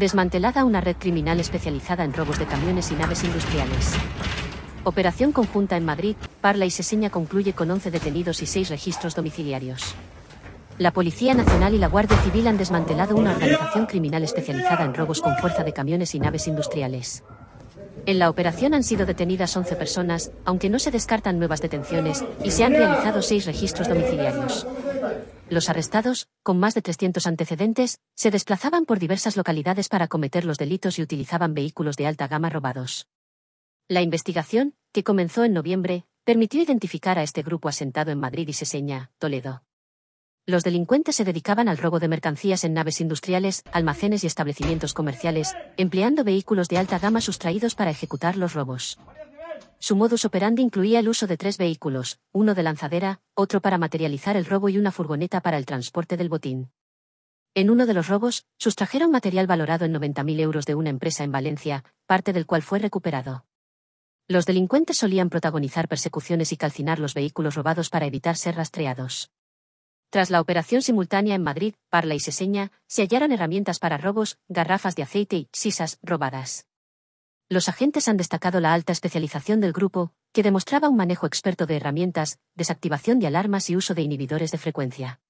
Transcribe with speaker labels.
Speaker 1: Desmantelada una red criminal especializada en robos de camiones y naves industriales. Operación conjunta en Madrid, Parla y Seseña concluye con 11 detenidos y 6 registros domiciliarios. La Policía Nacional y la Guardia Civil han desmantelado una organización criminal especializada en robos con fuerza de camiones y naves industriales. En la operación han sido detenidas 11 personas, aunque no se descartan nuevas detenciones, y se han realizado 6 registros domiciliarios. Los arrestados, con más de 300 antecedentes, se desplazaban por diversas localidades para cometer los delitos y utilizaban vehículos de alta gama robados. La investigación, que comenzó en noviembre, permitió identificar a este grupo asentado en Madrid y Seseña, Toledo. Los delincuentes se dedicaban al robo de mercancías en naves industriales, almacenes y establecimientos comerciales, empleando vehículos de alta gama sustraídos para ejecutar los robos. Su modus operandi incluía el uso de tres vehículos, uno de lanzadera, otro para materializar el robo y una furgoneta para el transporte del botín. En uno de los robos, sustrajeron material valorado en 90.000 euros de una empresa en Valencia, parte del cual fue recuperado. Los delincuentes solían protagonizar persecuciones y calcinar los vehículos robados para evitar ser rastreados. Tras la operación simultánea en Madrid, Parla y Seseña, se hallaron herramientas para robos, garrafas de aceite y sisas robadas. Los agentes han destacado la alta especialización del grupo, que demostraba un manejo experto de herramientas, desactivación de alarmas y uso de inhibidores de frecuencia.